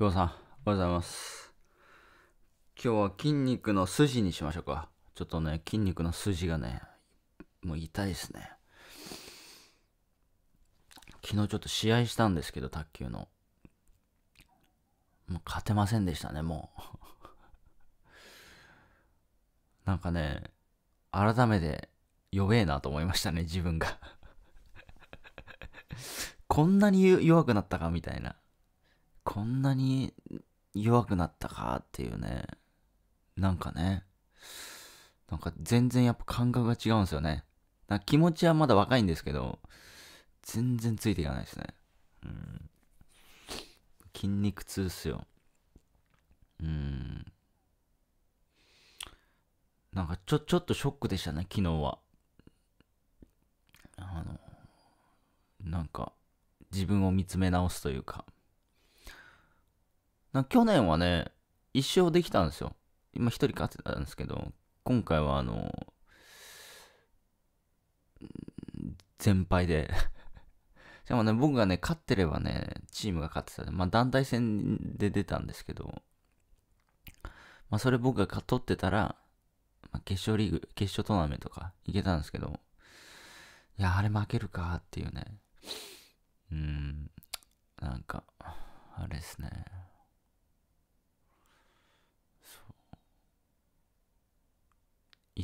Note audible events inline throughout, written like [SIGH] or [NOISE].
久保さん、おはようございます。今日は筋肉の筋にしましょうか。ちょっとね、筋肉の筋がね、もう痛いですね。昨日ちょっと試合したんですけど、卓球の。もう勝てませんでしたね、もう。[LAUGHS] なんかね、改めて、弱えなと思いましたね、自分がこんなに弱くなったかみたいな。こんなに弱くなったかっていうね。なんかね。なんか全然やっぱ感覚が違うんですよね。気持ちはまだ若いんですけど、全然ついていかないですね。うん。筋肉痛っすよ。うん。なんかちょ、ちょっとショックでしたね、昨日は。あの、なんか、自分を見つめ直すというか。な去年はね、一勝できたんですよ。今一人勝ってたんですけど、今回はあの、全敗で [LAUGHS] しかもね、僕がね、勝ってればね、チームが勝ってた。で。まあ団体戦で出たんですけど、まあそれ僕が取ってたら、まあ、決勝リーグ、決勝トーナメントか、いけたんですけど、いや、あれ負けるかっていうね。うん、なんか、あれですね。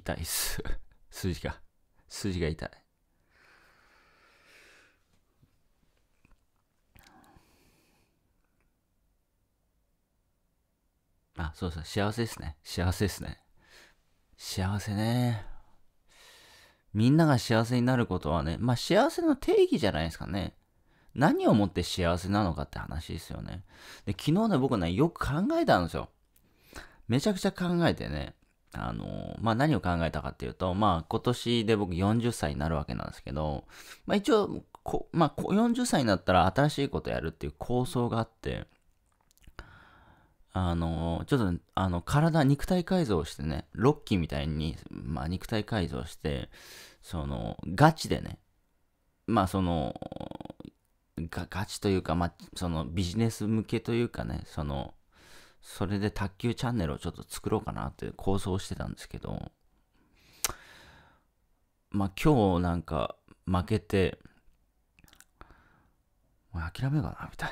痛いっす。筋が、筋が痛い。あ、そうそう、幸せですね。幸せですね。幸せね。みんなが幸せになることはね、まあ幸せの定義じゃないですかね。何をもって幸せなのかって話ですよね。で、昨日ね、僕ね、よく考えたんですよ。めちゃくちゃ考えてね。あの、まあ、何を考えたかっていうと、まあ、今年で僕40歳になるわけなんですけど、まあ、一応、こまあ、40歳になったら新しいことやるっていう構想があって、あの、ちょっと、あの、体、肉体改造してね、ロッキーみたいに、まあ、肉体改造して、その、ガチでね、まあ、その、ガガチというか、まあ、そのビジネス向けというかね、その、それで卓球チャンネルをちょっと作ろうかなって構想してたんですけど、まあ今日なんか負けて、もう諦めようかな、みたい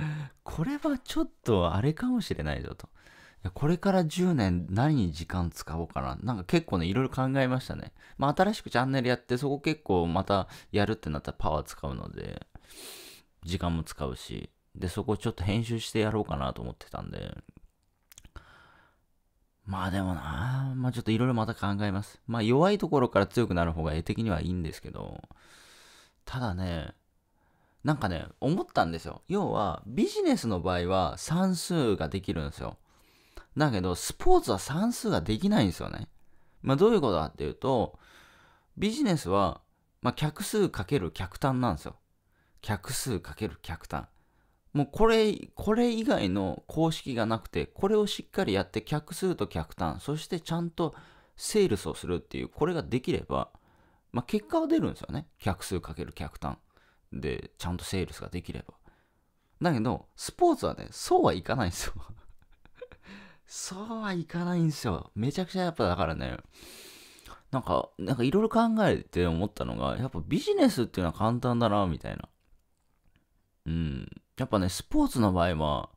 な [LAUGHS] これはちょっとあれかもしれないぞと。これから10年何に時間使おうかな。なんか結構ね、いろいろ考えましたね。まあ新しくチャンネルやって、そこ結構またやるってなったらパワー使うので、時間も使うし、で、そこちょっと編集してやろうかなと思ってたんで、まあでもな、まあちょっといろいろまた考えます。まあ弱いところから強くなる方が絵的にはいいんですけど、ただね、なんかね、思ったんですよ。要は、ビジネスの場合は算数ができるんですよ。だけど、スポーツは算数ができないんですよね。まあどういうことかっていうと、ビジネスは、まあ客数かける客単なんですよ。客数かける客単。もうこれ、これ以外の公式がなくて、これをしっかりやって客数と客単、そしてちゃんとセールスをするっていう、これができれば、まあ、結果は出るんですよね。客数かける客単で、ちゃんとセールスができれば。だけど、スポーツはね、そうはいかないんですよ。[LAUGHS] そうはいかないんですよ。めちゃくちゃやっぱだからね、なんか、なんかいろいろ考えて思ったのが、やっぱビジネスっていうのは簡単だな、みたいな。うん。やっぱね、スポーツの場合は、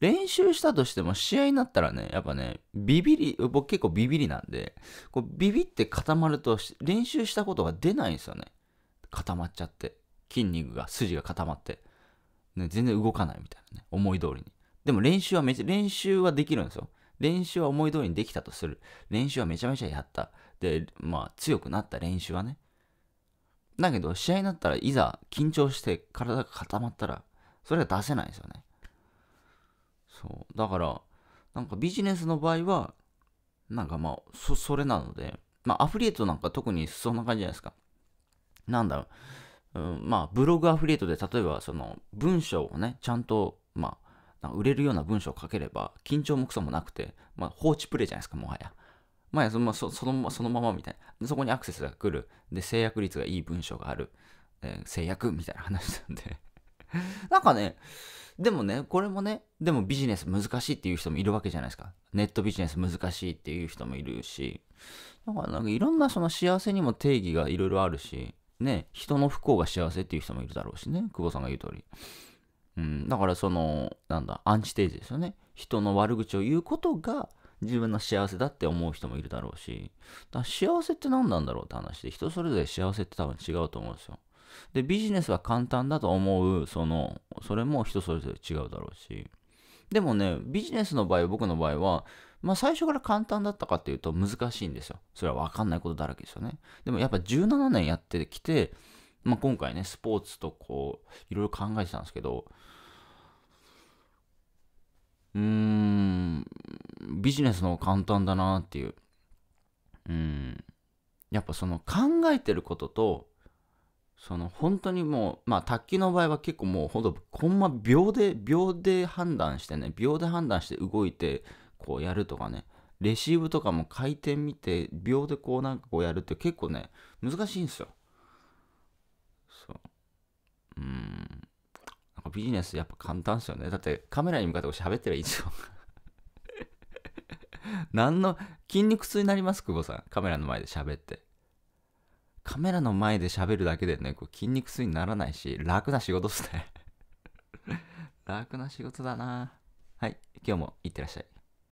練習したとしても試合になったらね、やっぱね、ビビり、僕結構ビビりなんで、こうビビって固まると練習したことが出ないんですよね。固まっちゃって。筋肉が、筋が固まって。ね、全然動かないみたいなね。思い通りに。でも練習はめちゃ、練習はできるんですよ。練習は思い通りにできたとする。練習はめちゃめちゃやった。で、まあ強くなった練習はね。だけど試合になったらいざ緊張して体が固まったらそれは出せないですよね。そう。だから、なんかビジネスの場合は、なんかまあ、そ、それなので、まあ、アフリエイトなんか特にそんな感じじゃないですか。なんだろう。うん、まあ、ブログアフリエイトで、例えば、その、文章をね、ちゃんと、まあ、売れるような文章を書ければ、緊張もくそもなくて、まあ、放置プレイじゃないですか、もはや。まあ、そのそのまま、そのままみたいな。そこにアクセスが来る。で、制約率がいい文章がある。えー、制約みたいな話なんで [LAUGHS] なんかね、でもね、これもね、でもビジネス難しいっていう人もいるわけじゃないですか。ネットビジネス難しいっていう人もいるし、だからなんかいろんなその幸せにも定義がいろいろあるし、ね、人の不幸が幸せっていう人もいるだろうしね、久保さんが言う通り。うん、だからその、なんだ、アンチテーゼですよね。人の悪口を言うことが自分の幸せだって思う人もいるだろうし、だ幸せって何なんだろうって話で、人それぞれ幸せって多分違うと思うんですよ。で、ビジネスは簡単だと思う、その、それも人それぞれ違うだろうし。でもね、ビジネスの場合、僕の場合は、まあ最初から簡単だったかっていうと難しいんですよ。それは分かんないことだらけですよね。でもやっぱ17年やってきて、まあ今回ね、スポーツとこう、いろいろ考えてたんですけど、うーん、ビジネスの方が簡単だなっていう。うん。やっぱその考えてることとその本当にもう、まあ、卓球の場合は結構もうほんと、ほんま秒で、秒で判断してね、秒で判断して動いて、こうやるとかね、レシーブとかも回転見て、秒でこうなんかこうやるって結構ね、難しいんですよ。そう。うん。なんかビジネスやっぱ簡単ですよね。だってカメラに向かって喋ってりゃいいんですよ。[LAUGHS] 何の筋肉痛になります久保さん。カメラの前で喋って。カメラの前で喋るだけでね、こう筋肉痛にならないし、楽な仕事っすね楽な仕事だなはい、今日もいってらっしゃい。